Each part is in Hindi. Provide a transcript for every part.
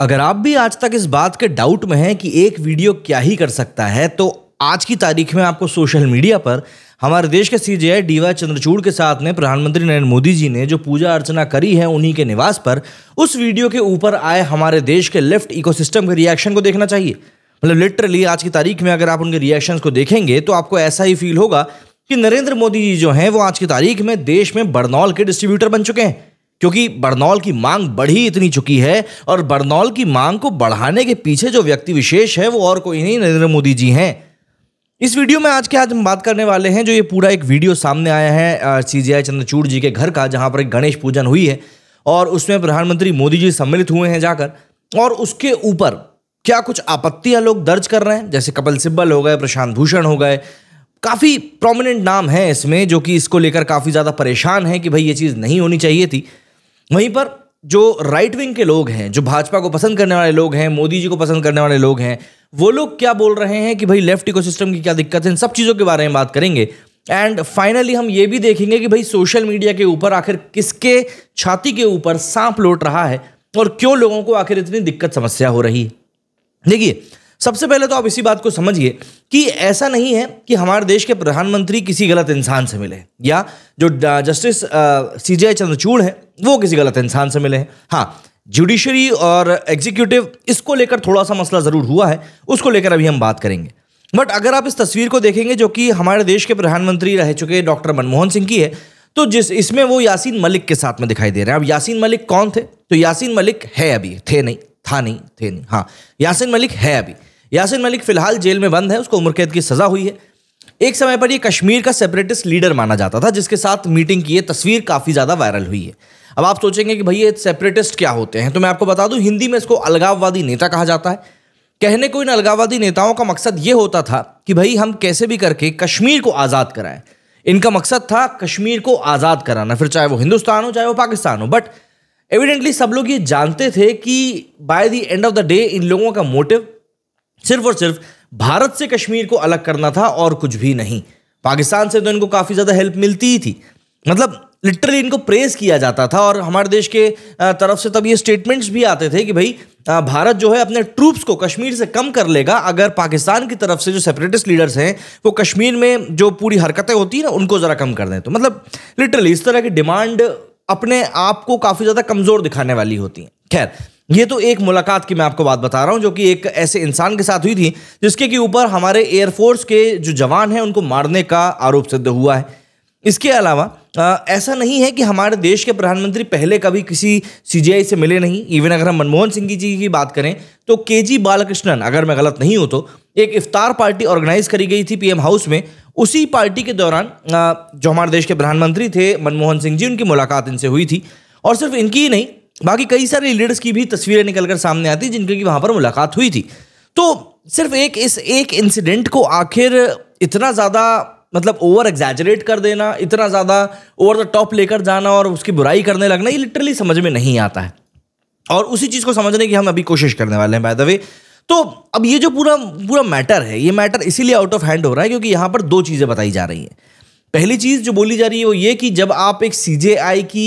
अगर आप भी आज तक इस बात के डाउट में हैं कि एक वीडियो क्या ही कर सकता है तो आज की तारीख में आपको सोशल मीडिया पर हमारे देश के C J D Y Chandrachud के साथ में प्रधानमंत्री नरेंद्र मोदी जी ने जो पूजा अर्चना करी है उन्हीं के निवास पर उस वीडियो के ऊपर आए हमारे देश के लेफ्ट इकोसिस्टम के रिएक्शन को देखना चाहिए मतलब लिटरली आज की तारीख में अगर आप उनके रिएक्शन को देखेंगे तो आपको ऐसा ही फील होगा कि नरेंद्र मोदी जी जो हैं वो आज की तारीख में देश में बड़नौल के डिस्ट्रीब्यूटर बन चुके हैं क्योंकि बरनौल की मांग बढ़ी इतनी चुकी है और बरनौल की मांग को बढ़ाने के पीछे जो व्यक्ति विशेष है वो और कोई नहीं नरेंद्र मोदी जी हैं इस वीडियो में आज के आज हम बात करने वाले हैं जो ये पूरा एक वीडियो सामने आया है सी जी आई चंद्रचूड़ जी के घर का जहाँ पर एक गणेश पूजन हुई है और उसमें प्रधानमंत्री मोदी जी सम्मिलित हुए हैं जाकर और उसके ऊपर क्या कुछ आपत्तियां लोग दर्ज कर रहे हैं जैसे कपिल सिब्बल हो गए प्रशांत भूषण हो गए काफ़ी प्रोमिनेंट नाम है इसमें जो कि इसको लेकर काफ़ी ज़्यादा परेशान है कि भाई ये चीज़ नहीं होनी चाहिए थी वहीं पर जो राइट विंग के लोग हैं जो भाजपा को पसंद करने वाले लोग हैं मोदी जी को पसंद करने वाले लोग हैं वो लोग क्या बोल रहे हैं कि भाई लेफ्ट इकोसिस्टम की क्या दिक्कत है इन सब चीज़ों के बारे में बात करेंगे एंड फाइनली हम ये भी देखेंगे कि भाई सोशल मीडिया के ऊपर आखिर किसके छाती के ऊपर सांप लौट रहा है और क्यों लोगों को आखिर इतनी दिक्कत समस्या हो रही है देखिए सबसे पहले तो आप इसी बात को समझिए कि ऐसा नहीं है कि हमारे देश के प्रधानमंत्री किसी गलत इंसान से मिले या जो जस्टिस सी जे चंद्रचूड़ है वो किसी गलत इंसान से मिले हैं हाँ जुडिशरी और एग्जीक्यूटिव इसको लेकर थोड़ा सा मसला ज़रूर हुआ है उसको लेकर अभी हम बात करेंगे बट अगर आप इस तस्वीर को देखेंगे जो कि हमारे देश के प्रधानमंत्री रह चुके डॉक्टर मनमोहन सिंह की है तो जिस इसमें वो यासीन मलिक के साथ में दिखाई दे रहे हैं अब यासीन मलिक कौन थे तो यासीन मलिक है अभी थे नहीं था नहीं थे नहीं हाँ यासीन मलिक है अभी यासीन मलिक फिलहाल जेल में बंद है उसको उम्र कैद की सज़ा हुई है एक समय पर ये कश्मीर का सेपरेटिस्ट लीडर माना जाता था जिसके साथ मीटिंग की ये तस्वीर काफ़ी ज़्यादा वायरल हुई है अब आप सोचेंगे कि भाई ये सेपरेटिस्ट क्या होते हैं तो मैं आपको बता दूं हिंदी में इसको अलगाववादी नेता कहा जाता है कहने को इन अलगाववादी नेताओं का मकसद ये होता था कि भाई हम कैसे भी करके कश्मीर को आज़ाद कराएं इनका मकसद था कश्मीर को आज़ाद कराना फिर चाहे वो हिंदुस्तान हो चाहे वो पाकिस्तान हो बट एविडेंटली सब लोग ये जानते थे कि by the end of the day इन लोगों का मोटिव सिर्फ और सिर्फ भारत से कश्मीर को अलग करना था और कुछ भी नहीं पाकिस्तान से तो इनको काफ़ी ज़्यादा हेल्प मिलती ही थी मतलब लिटरली इनको प्रेस किया जाता था और हमारे देश के तरफ से तब ये स्टेटमेंट्स भी आते थे कि भाई भारत जो है अपने ट्रूप्स को कश्मीर से कम कर लेगा अगर पाकिस्तान की तरफ से जो सेपरेटिस्ट लीडर्स हैं वो कश्मीर में जो पूरी हरकतें होती हैं ना उनको ज़रा कम कर दें तो मतलब लिटरली इस तरह की डिमांड अपने आप को काफ़ी ज़्यादा कमज़ोर दिखाने वाली होती हैं खैर ये तो एक मुलाकात की मैं आपको बात बता रहा हूँ जो कि एक ऐसे इंसान के साथ हुई थी जिसके के ऊपर हमारे एयरफोर्स के जो जवान हैं उनको मारने का आरोप सिद्ध हुआ है इसके अलावा आ, ऐसा नहीं है कि हमारे देश के प्रधानमंत्री पहले कभी किसी सीजीआई से मिले नहीं इवन अगर हम मनमोहन सिंह जी की बात करें तो के जी बालकृष्णन अगर मैं गलत नहीं हूँ तो एक इफ्तार पार्टी ऑर्गेनाइज करी गई थी पीएम हाउस में उसी पार्टी के दौरान आ, जो हमारे देश के प्रधानमंत्री थे मनमोहन सिंह जी उनकी मुलाकात इनसे हुई थी और सिर्फ इनकी ही नहीं बाकी कई सारे लीडर्स की भी तस्वीरें निकलकर सामने आती जिनकी वहाँ पर मुलाकात हुई थी तो सिर्फ एक इस एक इंसिडेंट को आखिर इतना ज़्यादा मतलब ओवर एग्जैजरेट कर देना इतना ज़्यादा ओवर द टॉप लेकर जाना और उसकी बुराई करने लगना ये लिटरली समझ में नहीं आता है और उसी चीज़ को समझने की हम अभी कोशिश करने वाले हैं बाय द वे तो अब ये जो पूरा पूरा मैटर है ये मैटर इसीलिए आउट ऑफ हैंड हो रहा है क्योंकि यहाँ पर दो चीज़ें बताई जा रही हैं पहली चीज़ जो बोली जा रही है वो ये कि जब आप एक सी की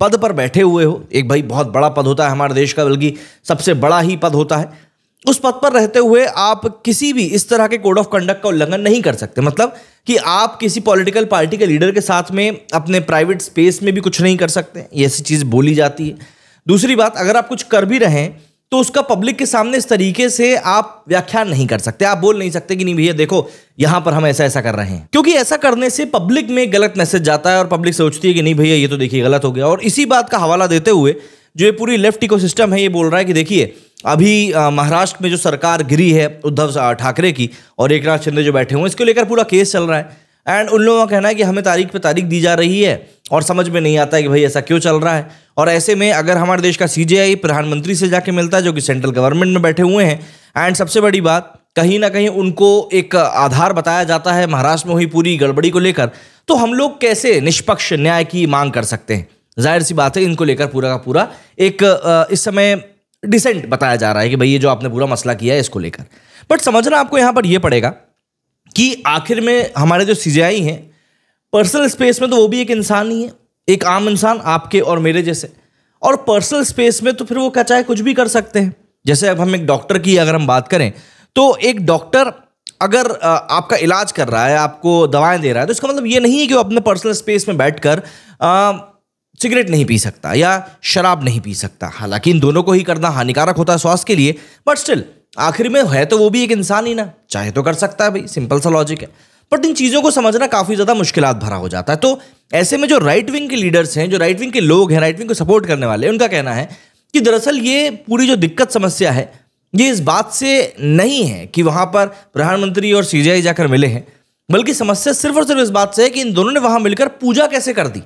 पद पर बैठे हुए हो एक भाई बहुत बड़ा पद होता है हमारे देश का बल्कि सबसे बड़ा ही पद होता है उस पद पर रहते हुए आप किसी भी इस तरह के कोड ऑफ कंडक्ट का उल्लंघन नहीं कर सकते मतलब कि आप किसी पॉलिटिकल पार्टी के लीडर के साथ में अपने प्राइवेट स्पेस में भी कुछ नहीं कर सकते ऐसी चीज़ बोली जाती है दूसरी बात अगर आप कुछ कर भी रहे हैं तो उसका पब्लिक के सामने इस तरीके से आप व्याख्यान नहीं कर सकते आप बोल नहीं सकते कि नहीं भैया देखो यहां पर हम ऐसा ऐसा कर रहे हैं क्योंकि ऐसा करने से पब्लिक में गलत मैसेज जाता है और पब्लिक सोचती है कि नहीं भैया ये तो देखिए गलत हो गया और इसी बात का हवाला देते हुए जो ये पूरी लेफ्ट इको है ये बोल रहा है कि देखिए अभी महाराष्ट्र में जो सरकार गिरी है उद्धव ठाकरे की और एक नाथ शिंदे जो बैठे हुए हैं इसको लेकर पूरा केस चल रहा है एंड उन लोगों का कहना है कि हमें तारीख पे तारीख दी जा रही है और समझ में नहीं आता है कि भाई ऐसा क्यों चल रहा है और ऐसे में अगर हमारे देश का सीजेआई प्रधानमंत्री से जाके मिलता है जो कि सेंट्रल गवर्नमेंट में बैठे हुए हैं एंड सबसे बड़ी बात कहीं ना कहीं उनको एक आधार बताया जाता है महाराष्ट्र में हुई पूरी गड़बड़ी को लेकर तो हम लोग कैसे निष्पक्ष न्याय की मांग कर सकते हैं जाहिर सी बात है इनको लेकर पूरा का पूरा एक इस समय डिसेंट बताया जा रहा है कि भाई ये जो आपने पूरा मसला किया है इसको लेकर बट समझना आपको यहाँ पर यह पड़ेगा कि आखिर में हमारे जो सीजेआई हैं पर्सनल स्पेस में तो वो भी एक इंसान ही है एक आम इंसान आपके और मेरे जैसे और पर्सनल स्पेस में तो फिर वो क्या चाहे कुछ भी कर सकते हैं जैसे अब हम एक डॉक्टर की अगर हम बात करें तो एक डॉक्टर अगर आपका इलाज कर रहा है आपको दवाएं दे रहा है तो इसका मतलब ये नहीं है कि वो अपने पर्सनल स्पेस में बैठ कर सिगरेट नहीं पी सकता या शराब नहीं पी सकता हालांकि इन दोनों को ही करना हानिकारक होता है स्वास्थ्य के लिए बट स्टिल आखिर में है तो वो भी एक इंसान ही ना चाहे तो कर सकता है भाई सिंपल सा लॉजिक है बट इन चीज़ों को समझना काफ़ी ज़्यादा मुश्किल भरा हो जाता है तो ऐसे में जो राइट विंग के लीडर्स हैं जो राइट विंग के लोग हैं राइट विंग को सपोर्ट करने वाले उनका कहना है कि दरअसल ये पूरी जो दिक्कत समस्या है ये इस बात से नहीं है कि वहाँ पर प्रधानमंत्री और सी जाकर मिले हैं बल्कि समस्या सिर्फ और सिर्फ इस बात से है कि इन दोनों ने वहाँ मिलकर पूजा कैसे कर दी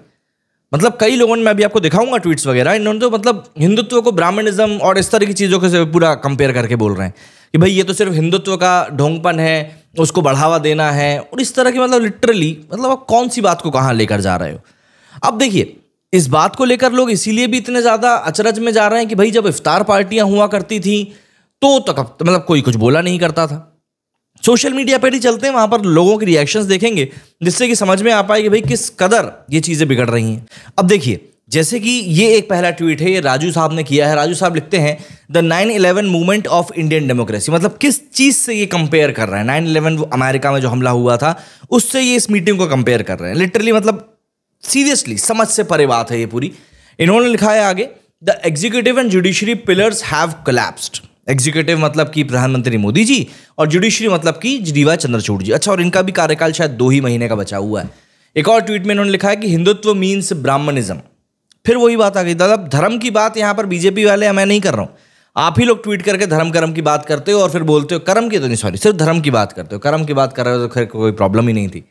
मतलब कई लोगों ने मैं अभी आपको दिखाऊंगा ट्वीट्स वगैरह इन्होंने तो मतलब हिंदुत्व को ब्राह्मणिज्म और इस तरह की चीज़ों के से पूरा कंपेयर करके बोल रहे हैं कि भाई ये तो सिर्फ हिंदुत्व का ढोंगपन है उसको बढ़ावा देना है और इस तरह की मतलब लिटरली मतलब आप कौन सी बात को कहाँ लेकर जा रहे हो अब देखिए इस बात को लेकर लोग इसीलिए भी इतने ज़्यादा अचरज में जा रहे हैं कि भाई जब इफ्तार पार्टियाँ हुआ करती थी तो तक तो मतलब कोई कुछ बोला नहीं करता था सोशल मीडिया पर ही चलते हैं वहाँ पर लोगों के रिएक्शंस देखेंगे जिससे कि समझ में आ पाए कि भाई किस कदर ये चीज़ें बिगड़ रही हैं अब देखिए जैसे कि ये एक पहला ट्वीट है ये राजू साहब ने किया है राजू साहब लिखते हैं the nine eleven movement of Indian democracy मतलब किस चीज़ से ये कंपेयर कर रहे हैं नाइन इलेवन अमेरिका में जो हमला हुआ था उससे ये इस मीटिंग को कंपेयर कर रहे हैं लिटरली मतलब सीरियसली समझ से परे बात है ये पूरी इन्होंने लिखा है आगे the executive and judiciary pillars have collapsed executive मतलब कि प्रधानमंत्री मोदी जी और जुडिशरी मतलब कि डीवाई चंद्रचूड़ जी अच्छा और इनका भी कार्यकाल शायद दो ही महीने का बचा हुआ है एक और ट्वीट में इन्होंने लिखा है कि हिंदुत्व मीन्स ब्राह्मणिज्म फिर वही बात आ गई दादा धर्म की बात यहाँ पर बीजेपी वाले मैं नहीं कर रहा हूँ आप ही लोग ट्वीट करके धर्म कर्म की बात करते हो और फिर बोलते हो कर्म की तो नहीं सॉरी सिर्फ धर्म की बात करते हो कर्म की बात कर रहे हो तो खैर कोई प्रॉब्लम ही नहीं थी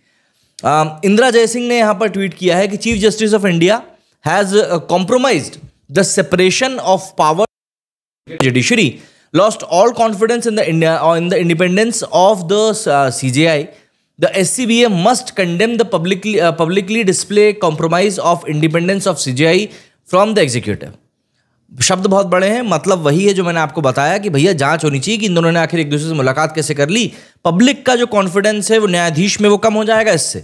इंदिरा जयसिंह ने यहाँ पर ट्वीट किया है कि chief justice of India has compromise the separation of power judiciary lost all confidence in the India in the independence of the C J I S A must condemn the publicly publicly display compromise of independence of C J I from the executive शब्द बहुत बड़े हैं मतलब वही है जो मैंने आपको बताया कि भैया जांच होनी चाहिए कि इन दोनों ने आखिर एक दूसरे से मुलाकात कैसे कर ली पब्लिक का जो कॉन्फिडेंस है वो न्यायाधीश में वो कम हो जाएगा इससे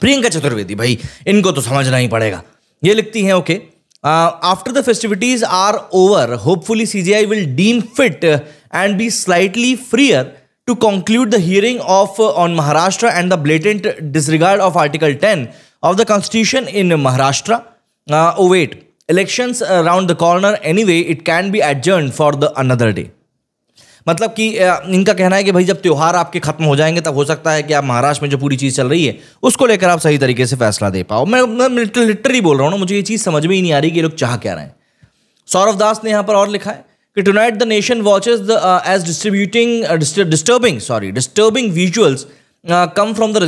प्रियंका चतुर्वेदी भाई इनको तो समझना ही पड़ेगा ये लिखती हैं okay after the festivities are over hopefully C J I will deem fit and be slightly freer to conclude the hearing of uh, on Maharashtra and the blatant disregard of Article 10 of the Constitution in Maharashtra. Uh, oh wait, elections around the corner anyway. It can be adjourned for the another day. मतलब कि इनका कहना है कि भाई जब त्यौहार आपके खत्म हो जाएंगे तब हो सकता है कि आप महाराष्ट्र में जो पूरी चीज़ चल रही है उसको लेकर आप सही तरीके से फैसला दे पाओ मैं, मैं लिटरली बोल रहा हूँ ना मुझे ये चीज़ समझ में ही नहीं आ रही कि ये लोग चाह क्या रहे हैं सौरभ दास ने यहाँ पर और लिखा है tonight the nation watches uh, as distributing uh, disturbing sorry disturbing visuals uh, come from the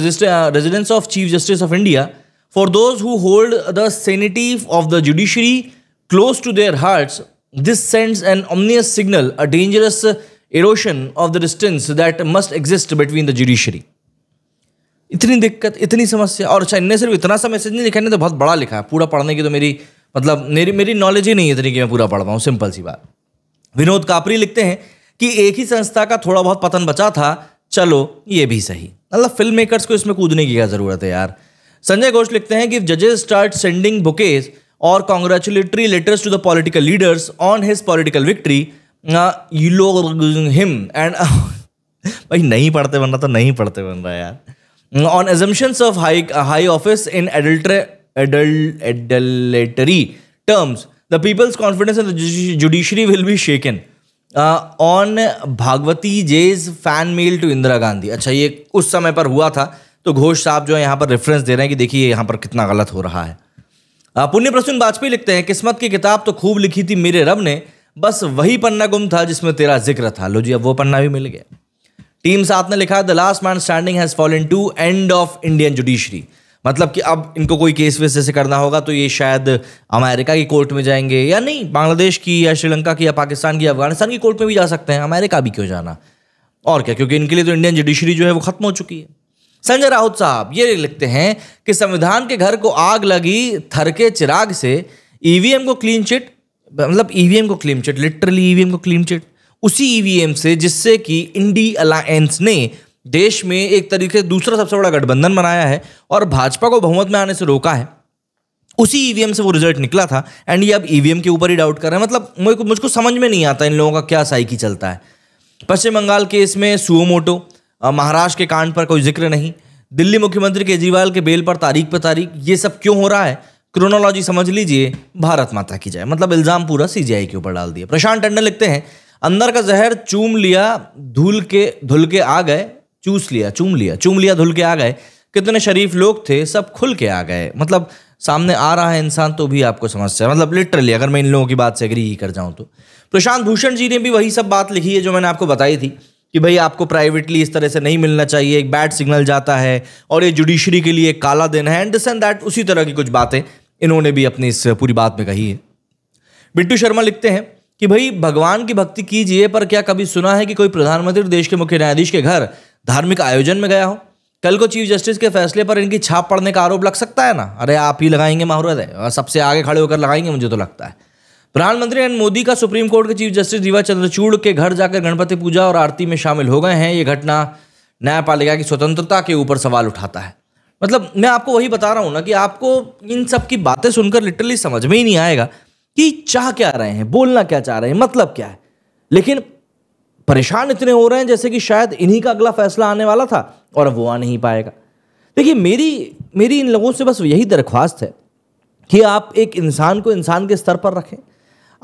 residence of Chief Justice of India for those who hold the sanity of the judiciary close to their hearts. This sends an ominous signal, a dangerous erosion of the distance that must exist between the judiciary. इतनी दिक्कत इतनी समस्या और अच्छा इनने सिर्फ इतना सा मैसेज नहीं लिखा नहीं तो बहुत बड़ा लिखा है पूरा पढ़ने की तो मेरी मतलब मेरी मेरी नॉलेज ही नहीं है इतनी कि मैं पूरा पढ़ पाऊँ सिंपल सी बात विनोद कापरी लिखते हैं कि एक ही संस्था का थोड़ा बहुत पतन बचा था चलो ये भी सही मतलब फिल्म मेकर्स को इसमें कूदने की क्या ज़रूरत है यार संजय घोष लिखते हैं कि जजेस स्टार्ट सेंडिंग बुकेज और congratulatory letters to the political leaders on his political victory you low him and भाई नहीं पढ़ते बन रहा तो नहीं पढ़ते बन रहा यार on assumptions of high high office in adult adultery terms the people's confidence in the judiciary will be shaken on Bhagwati J's fan mail to Indira Gandhi अच्छा ये उस समय पर हुआ था तो घोष साहब जो है यहाँ पर रेफरेंस दे रहे हैं कि देखिए यहाँ पर कितना गलत हो रहा है uh, पुण्य प्रसून वाजपेयी लिखते हैं किस्मत की किताब तो खूब लिखी थी मेरे रब ने बस वही पन्ना गुम था जिसमें तेरा जिक्र था लो जी अब वो पन्ना भी मिल गया टीम साथ ने लिखा the last man standing has fallen to end of Indian judiciary मतलब कि अब इनको कोई केस वेस जैसे करना होगा तो ये शायद अमेरिका की कोर्ट में जाएंगे या नहीं बांग्लादेश की या श्रीलंका की या पाकिस्तान की अफगानिस्तान की कोर्ट में भी जा सकते हैं अमेरिका भी क्यों जाना और क्या क्योंकि इनके लिए तो इंडियन जुडिशरी जो है वो खत्म हो चुकी है संजय राउत साहब ये लिखते हैं कि संविधान के घर को आग लगी थर के चिराग से ईवीएम e को क्लीन चिट मतलब ईवीएम e को क्लीन चिट लिटरली ईवीएम को क्लीन चिट उसी ईवीएम e से जिससे कि इंडी अलायंस ने देश में एक तरीके से दूसरा सबसे बड़ा गठबंधन बनाया है और भाजपा को बहुमत में आने से रोका है उसी ईवीएम e से वो रिजल्ट निकला था एंड ये अब ईवीएम e के ऊपर ही डाउट कर रहे हैं मतलब मुझको मुझको समझ में नहीं आता इन लोगों का क्या साइकी चलता है पश्चिम बंगाल केस में सुओमोटो महाराष्ट्र के कांड पर कोई जिक्र नहीं दिल्ली मुख्यमंत्री केजरीवाल के बेल पर तारीख पर तारीख ये सब क्यों हो रहा है क्रोनोलॉजी समझ लीजिए भारत माता की जाए मतलब इल्ज़ाम पूरा सीजीआई के ऊपर डाल दिया प्रशांत टंडन लिखते हैं अंदर का जहर चूम लिया धूल के धुल के आ गए चूस लिया चूम लिया चूम लिया धुल के आ गए कितने शरीफ लोग थे सब खुल के आ गए मतलब सामने आ रहा है इंसान तो भी आपको समस्या मतलब लिटरली अगर मैं इन लोगों की बात से एग्री कर जाऊँ तो प्रशांत भूषण जी ने भी वही सब बात लिखी है जो मैंने आपको बताई थी कि भाई आपको प्राइवेटली इस तरह से नहीं मिलना चाहिए एक बैड सिग्नल जाता है और ये जुडिशरी के लिए काला दिन है एंड एंड दैट उसी तरह की कुछ बातें इन्होंने भी अपनी इस पूरी बात में कही है बिट्टू शर्मा लिखते हैं कि भाई भगवान की भक्ति कीजिए पर क्या कभी सुना है कि कोई प्रधानमंत्री देश के मुख्य न्यायाधीश के घर धार्मिक आयोजन में गया हो कल को चीफ जस्टिस के फैसले पर इनकी छाप पड़ने का आरोप लग सकता है ना अरे आप ही लगाएंगे महारत है और सबसे आगे खड़े होकर लगाएंगे मुझे तो लगता है प्रधानमंत्री नरेंद्र मोदी का सुप्रीम कोर्ट के चीफ जस्टिस दीवा चंद्रचूड़ के घर जाकर गणपति पूजा और आरती में शामिल हो गए हैं ये घटना न्यायपालिका की स्वतंत्रता के ऊपर सवाल उठाता है मतलब मैं आपको वही बता रहा हूँ ना कि आपको इन सब की बातें सुनकर लिटरली समझ में ही नहीं आएगा कि चाह क्या रहे हैं बोलना क्या चाह रहे हैं मतलब क्या है लेकिन परेशान इतने हो रहे हैं जैसे कि शायद इन्हीं का अगला फैसला आने वाला था और अब वो आ नहीं पाएगा देखिए मेरी मेरी इन लोगों से बस यही दरख्वास्त है कि आप एक इंसान को इंसान के स्तर पर रखें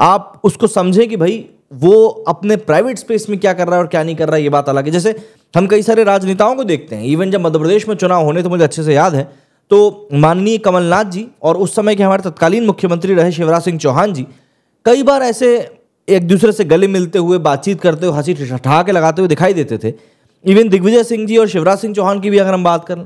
आप उसको समझें कि भाई वो अपने प्राइवेट स्पेस में क्या कर रहा है और क्या नहीं कर रहा है ये बात अलग है जैसे हम कई सारे राजनेताओं को देखते हैं इवन जब मध्य प्रदेश में चुनाव होने तो मुझे अच्छे से याद है तो माननीय कमलनाथ जी और उस समय के हमारे तत्कालीन मुख्यमंत्री रहे शिवराज सिंह चौहान जी कई बार ऐसे एक दूसरे से गले मिलते हुए बातचीत करते हुए हंसी ठहाके लगाते हुए दिखाई देते थे इवन दिग्विजय सिंह जी और शिवराज सिंह चौहान की भी अगर हम बात कर लें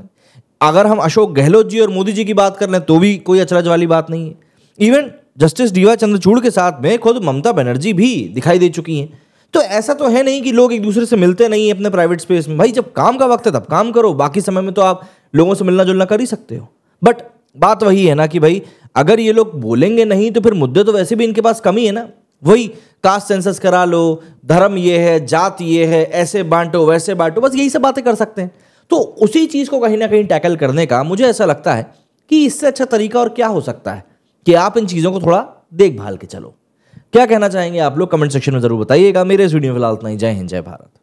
अगर हम अशोक गहलोत जी और मोदी जी की बात कर लें तो भी कोई अचरज वाली बात नहीं है इवन जस्टिस डीवा चंद्रचूड़ के साथ में खुद ममता बनर्जी भी दिखाई दे चुकी हैं तो ऐसा तो है नहीं कि लोग एक दूसरे से मिलते नहीं अपने प्राइवेट स्पेस में भाई जब काम का वक्त है तब काम करो बाकी समय में तो आप लोगों से मिलना जुलना कर ही सकते हो बट बात वही है ना कि भाई अगर ये लोग बोलेंगे नहीं तो फिर मुद्दे तो वैसे भी इनके पास कमी है ना वही कास्ट सेंसस करा लो धर्म ये है जात ये है ऐसे बांटो वैसे बांटो बस यही सब बातें कर सकते हैं तो उसी चीज़ को कहीं ना कहीं टैकल करने का मुझे ऐसा लगता है कि इससे अच्छा तरीका और क्या हो सकता है कि आप इन चीज़ों को थोड़ा देखभाल के चलो क्या कहना चाहेंगे आप लोग कमेंट सेक्शन में ज़रूर बताइएगा मेरे इस वीडियो में फिलहाल इतना ही जय हिंद जय भारत